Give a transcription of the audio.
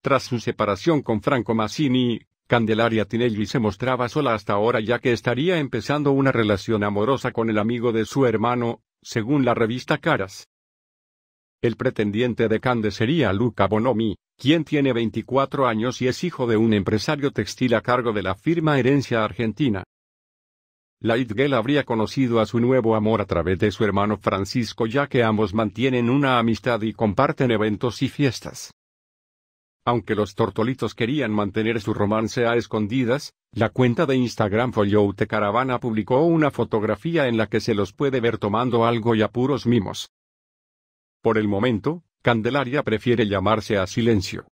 Tras su separación con Franco Massini, Candelaria Tinelli se mostraba sola hasta ahora ya que estaría empezando una relación amorosa con el amigo de su hermano, según la revista Caras. El pretendiente de Cande sería Luca Bonomi, quien tiene 24 años y es hijo de un empresario textil a cargo de la firma Herencia Argentina. La habría conocido a su nuevo amor a través de su hermano Francisco ya que ambos mantienen una amistad y comparten eventos y fiestas. Aunque los tortolitos querían mantener su romance a escondidas, la cuenta de Instagram Folloute Caravana publicó una fotografía en la que se los puede ver tomando algo y a puros mimos. Por el momento, Candelaria prefiere llamarse a silencio.